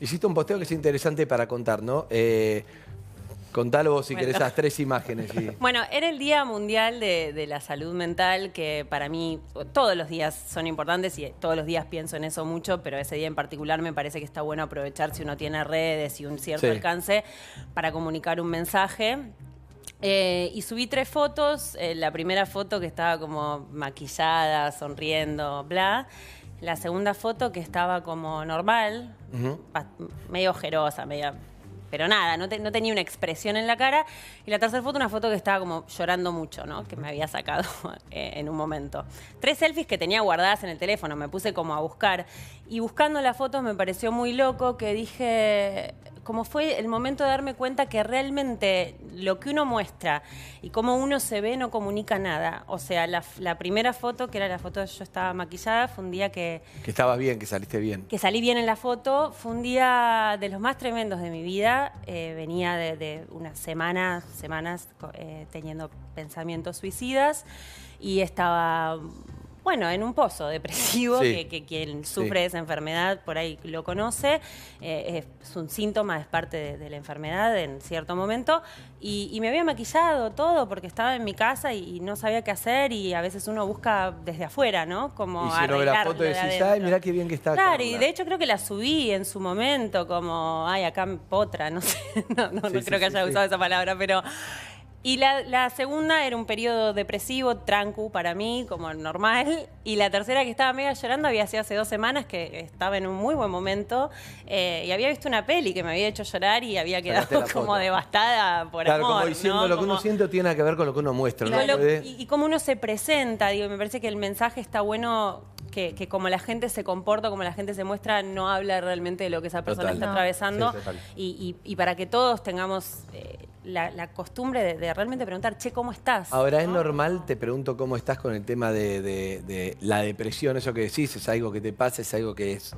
hiciste un posteo que es interesante para contar, ¿no? Eh, contalo vos si querés esas tres imágenes. Bueno, era el Día Mundial de, la Salud Mental, que para mí todos los días son importantes y eh, todos los días pienso en eso mucho, pero ese día en particular me parece que está bueno aprovechar si uno tiene redes y un cierto alcance para comunicar un mensaje. Eh, y subí tres fotos. la primera foto que estaba como maquillada, sonriendo, bla. La segunda foto que estaba como normal, medio ojerosa, media pero nada, no, tenía una expresión en la cara. Y la tercera foto, una foto que estaba como llorando mucho, ¿no? Que me había sacado eh, en un momento. Tres selfies que tenía guardadas en el teléfono, me puse como a buscar. Y buscando las fotos me pareció muy loco que dije, como fue el momento de darme cuenta que realmente lo que uno muestra y cómo uno se ve no comunica nada. O sea, la, primera foto, que era la foto de yo estaba maquillada, fue un día que... Que estabas bien, que saliste bien. Que salí bien en la foto, fue un día de los más tremendos de mi vida. Eh, venía de, unas semanas, semanas eh, teniendo pensamientos suicidas y estaba bueno, en un pozo depresivo, que, quien sufre esa enfermedad por ahí lo conoce, eh, es un síntoma, es parte de, la enfermedad en cierto momento, y, me había maquillado todo porque estaba en mi casa y, no sabía qué hacer y a veces uno busca desde afuera, ¿no? Como y la y decís, qué bien que está. Claro, y de hecho creo que la subí en su momento como, ay, acá potra, no sé, no creo que haya usado esa palabra, pero... Y la, segunda era un periodo depresivo, tranco para mí, como normal. Y la tercera que estaba mega llorando había sido hace dos semanas, que estaba en un muy buen momento. Eh, y había visto una peli que me había hecho llorar y había quedado como devastada por claro, Como diciendo, lo que uno siente tiene que ver con lo que uno muestra. Y, ¿no? cómo uno se presenta, digo, me parece que el mensaje está bueno que, que, como la gente se comporta, como la gente se muestra, no habla realmente de lo que esa persona está atravesando. y, y, para que todos tengamos eh, la, costumbre de, realmente preguntar, che, ¿cómo estás? Ahora, ¿es normal? Te pregunto cómo estás con el tema de, la depresión, eso que decís, es algo que te pasa, es algo que es,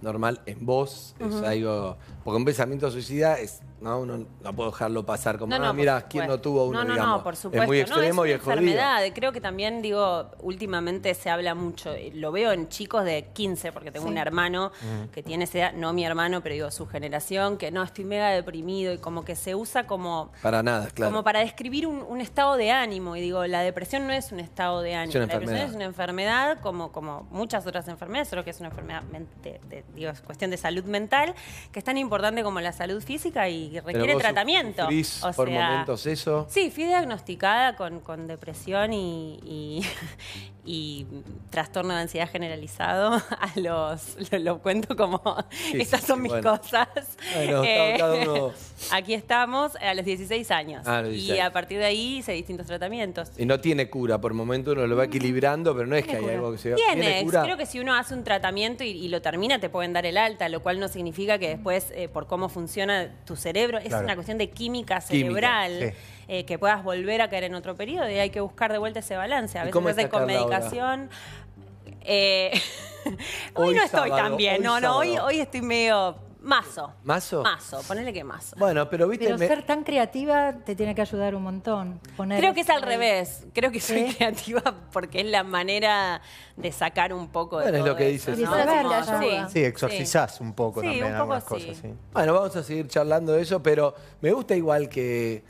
normal en vos, es algo... Porque un pensamiento suicida es... No, uno no puedo dejarlo pasar como, no, ah, mira, ¿quién no tuvo uno? No, no, por supuesto. Es muy extremo y es enfermedad. Creo que también, digo, últimamente se habla mucho, eh, lo veo en chicos de 15, porque tengo un hermano que tiene esa edad, no mi hermano, pero digo, su generación, que no, estoy mega deprimido y como que se usa como para nada, claro. Como para describir un, estado de ánimo. Y digo, la depresión no es un estado de ánimo. la depresión es una enfermedad como, como muchas otras enfermedades, creo que es una enfermedad, de, digo, cuestión de salud mental, que es tan importante como la salud física y requiere tratamiento. por momentos eso? Sí, fui diagnosticada con, depresión y, y trastorno de ansiedad generalizado, a los lo, cuento como estas son mis cosas. Eh, aquí estamos a los 16 años ah, y a partir de ahí hice distintos tratamientos. Y no tiene cura, por momento uno lo va equilibrando, pero no es que hay algo que se ¿Tiene? ¿Tiene Creo que si uno hace un tratamiento y, lo termina te pueden dar el alta, lo cual no significa que después eh, por cómo funciona tu cerebro es una cuestión de química cerebral. Eh, que puedas volver a caer en otro periodo y hay que buscar de vuelta ese balance. A veces con medicación. Eh, hoy, no estoy tan bien, no, no, hoy, estoy medio Mazo. ¿Mazo? Mazo, ponele que mazo. Bueno, pero viste... ser tan creativa te tiene que ayudar un montón. Creo que es al revés. Creo que soy ¿Eh? creativa porque es la manera de sacar un poco de Bueno, es lo que dices. ¿no? Sí, sí, exorcizás un poco también cosas. Bueno, vamos a seguir charlando de eso, pero me gusta igual que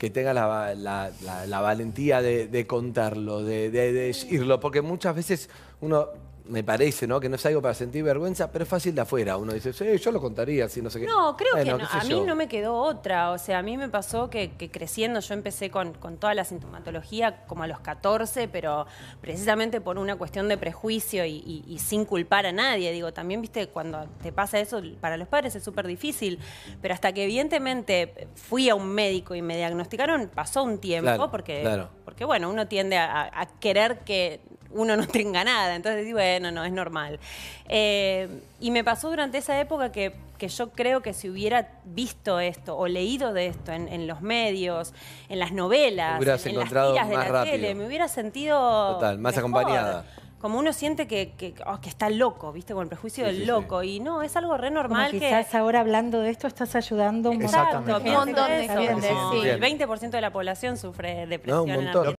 que tenga la, valentía de, contarlo, de decirlo, porque muchas veces uno me parece, ¿no? Que no es algo para sentir vergüenza, pero es fácil de afuera. Uno dice, yo lo contaría, si no sé qué. No, creo que a mí no me quedó otra. O sea, a mí me pasó que, creciendo yo empecé con, toda la sintomatología como a los 14, pero precisamente por una cuestión de prejuicio y, sin culpar a nadie. Digo, también, viste, cuando te pasa eso, para los padres es súper difícil. Pero hasta que evidentemente fui a un médico y me diagnosticaron, pasó un tiempo, porque, porque bueno, uno tiende a querer que uno no tenga nada. Entonces, digo, bueno, no, es normal. Eh, y me pasó durante esa época que, yo creo que si hubiera visto esto o leído de esto en, los medios, en las novelas, en, las de la tele, me hubiera sentido. Total, más acompañada como uno siente oh, que, está loco, ¿viste? Con el prejuicio del loco. Y no, es algo re normal como quizás ahora hablando de esto estás ayudando un montón. Exacto, un montón de gente. El 20% de la población sufre depresión.